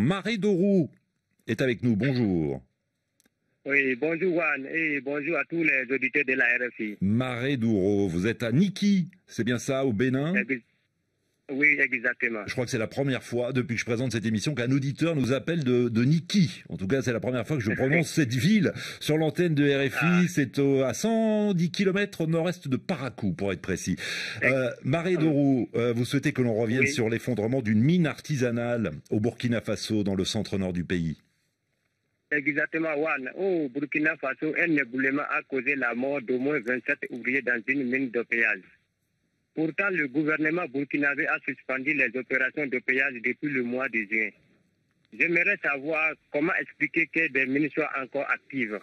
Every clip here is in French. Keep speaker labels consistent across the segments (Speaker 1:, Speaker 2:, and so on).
Speaker 1: Maré Dourou est avec nous. Bonjour.
Speaker 2: Oui, bonjour Juan et bonjour à tous les auditeurs de la RFI.
Speaker 1: Maré Dourou, vous êtes à Niki, c'est bien ça, au Bénin eh
Speaker 2: oui, exactement.
Speaker 1: Je crois que c'est la première fois depuis que je présente cette émission qu'un auditeur nous appelle de, Niki. En tout cas, c'est la première fois que je prononce cette ville sur l'antenne de RFI. Ah. C'est à 110 km au nord-est de Paracou, pour être précis. Euh, ah Dorou, euh, vous souhaitez que l'on revienne sur l'effondrement d'une mine artisanale au Burkina Faso, dans le centre-nord du pays
Speaker 2: Exactement, Juan. Au Burkina Faso, un éboulement a causé la mort d'au moins 27 ouvriers dans une mine de péage. Pourtant, le gouvernement burkinabé a suspendu les opérations de péage depuis le mois de juin. J'aimerais savoir comment expliquer que des mines soient encore actives.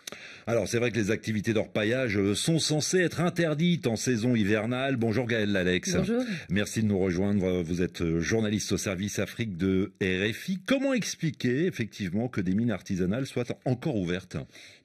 Speaker 1: Alors, c'est vrai que les activités d'orpaillage euh, sont censées être interdites en saison hivernale. Bonjour Gaël Alex. Bonjour. Merci de nous rejoindre. Vous êtes euh, journaliste au service Afrique de RFI. Comment expliquer effectivement que des mines artisanales soient encore ouvertes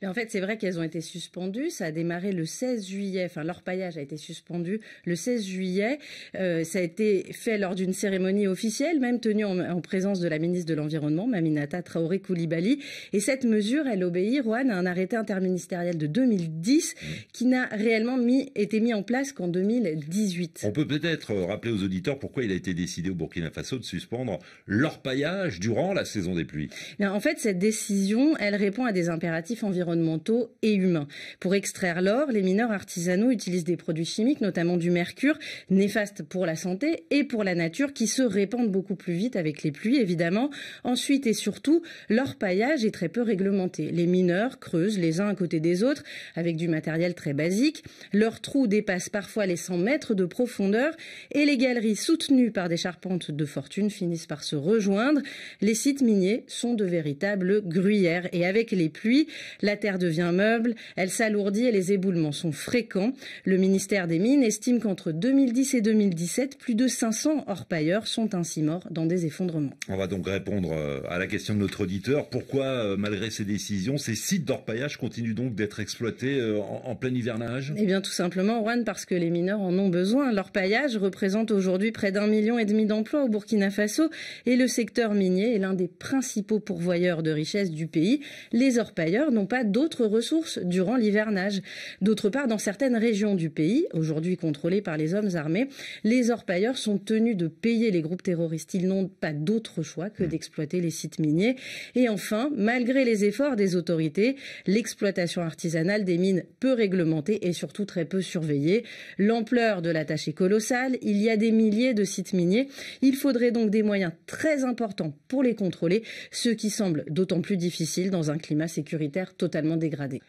Speaker 3: En fait, c'est vrai qu'elles ont été suspendues. Ça a démarré le 16 juillet. Enfin, l'orpaillage a été suspendu le 16 juillet. Euh, ça a été fait lors d'une cérémonie officielle, même tenue en présence de la ministre de l'Environnement. Aminata Traoré Koulibaly. Et cette mesure, elle obéit, Rouen, à un arrêté interministériel de 2010 mmh. qui n'a réellement été mis en place qu'en 2018.
Speaker 1: On peut peut-être euh, rappeler aux auditeurs pourquoi il a été décidé au Burkina Faso de suspendre l'orpaillage durant la saison des pluies.
Speaker 3: en fait, cette décision, elle répond à des impératifs environnementaux et humains. Pour extraire l'or, les mineurs artisanaux utilisent des produits chimiques, notamment du mercure, néfastes pour la santé et pour la nature, qui se répandent beaucoup plus vite avec les pluies, évidemment. Ensuite, et surtout, leur paillage est très peu réglementé. Les mineurs creusent les uns à côté des autres avec du matériel très basique. Leurs trous dépassent parfois les 100 mètres de profondeur et les galeries soutenues par des charpentes de fortune finissent par se rejoindre. Les sites miniers sont de véritables gruyères et avec les pluies, la terre devient meuble, elle s'alourdit et les éboulements sont fréquents. Le ministère des Mines estime qu'entre 2010 et 2017, plus de 500 orpailleurs sont ainsi morts dans des effondrements.
Speaker 1: On va donc répondre euh, à la question de notre auditeur. Pourquoi, euh, malgré ces décisions, ces sites d'orpaillage continuent donc d'être exploités euh, en, plein hivernage
Speaker 3: Eh bien, tout simplement, Juan, parce que les mineurs en ont besoin. L'orpaillage représente aujourd'hui près d'un million et demi d'emplois au Burkina Faso et le secteur minier est l'un des principaux pourvoyeurs de richesses du pays. Les orpailleurs n'ont pas d'autres ressources durant l'hivernage. D'autre part, dans certaines régions du pays, aujourd'hui contrôlées par les hommes armés, les orpailleurs sont tenus de payer les groupes terroristes. Ils n'ont pas d'autre choix que hmm. d'exploiter les sites et enfin, malgré les efforts des autorités, l'exploitation artisanale des mines peu réglementée et surtout très peu surveillée. L'ampleur de la tâche est colossale. Il y a des milliers de sites miniers. Il faudrait donc des moyens très importants pour les contrôler,
Speaker 2: ce qui semble d'autant plus difficile dans un climat sécuritaire totalement dégradé.